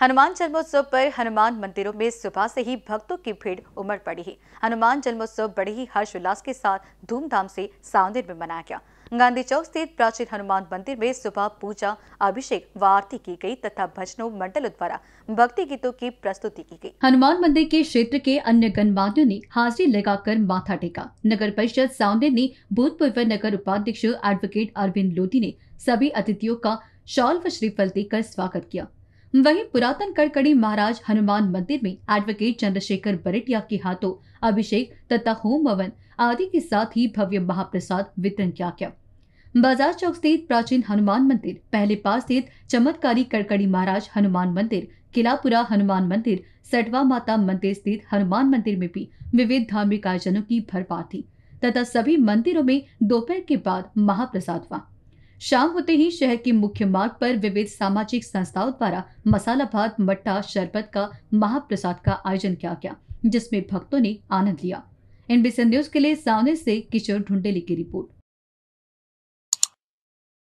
हनुमान जन्मोत्सव पर हनुमान मंदिरों में सुबह से ही भक्तों की भीड़ उमड़ पड़ी है हनुमान जन्मोत्सव बड़े ही हर्षोल्लास के साथ धूमधाम से सांदिर में मनाया गया गांधी चौक स्थित प्राचीन हनुमान मंदिर में सुबह पूजा अभिषेक व आरती की गई तथा भजनों मंडलों द्वारा भक्ति गीतों की प्रस्तुति की गई। हनुमान मंदिर के क्षेत्र के अन्य गणमान्यों ने हाजिरी लगाकर माथा टेका नगर परिषद सांदिर ने भूतपूर्व नगर उपाध्यक्ष एडवोकेट अरविंद लोधी ने सभी अतिथियों का शॉल व श्रीफल देकर स्वागत किया वहीं पुरातन कड़कड़ी महाराज हनुमान मंदिर में एडवोकेट चंद्रशेखर बरेटिया के हाथों अभिषेक तथा होम भवन आदि के साथ ही भव्य महाप्रसाद वितरण किया गया बाजार चौक स्थित प्राचीन हनुमान मंदिर पहले पास स्थित चमत्कारी कड़कड़ी महाराज हनुमान मंदिर किलापुरा हनुमान मंदिर सटवा माता मंदिर स्थित हनुमान मंदिर में भी विविध धार्मिक आयोजनों की भरपार थी तथा सभी मंदिरों में दोपहर के बाद महाप्रसाद हुआ शाम होते ही शहर के मुख्य मार्ग पर विविध सामाजिक संस्थाओं द्वारा मसाला भात मट्टा शरबत का महाप्रसाद का आयोजन किया गया जिसमें भक्तों ने आनंद लिया एनबीसी न्यूज के लिए सावने से किशोर ढुंडेली की रिपोर्ट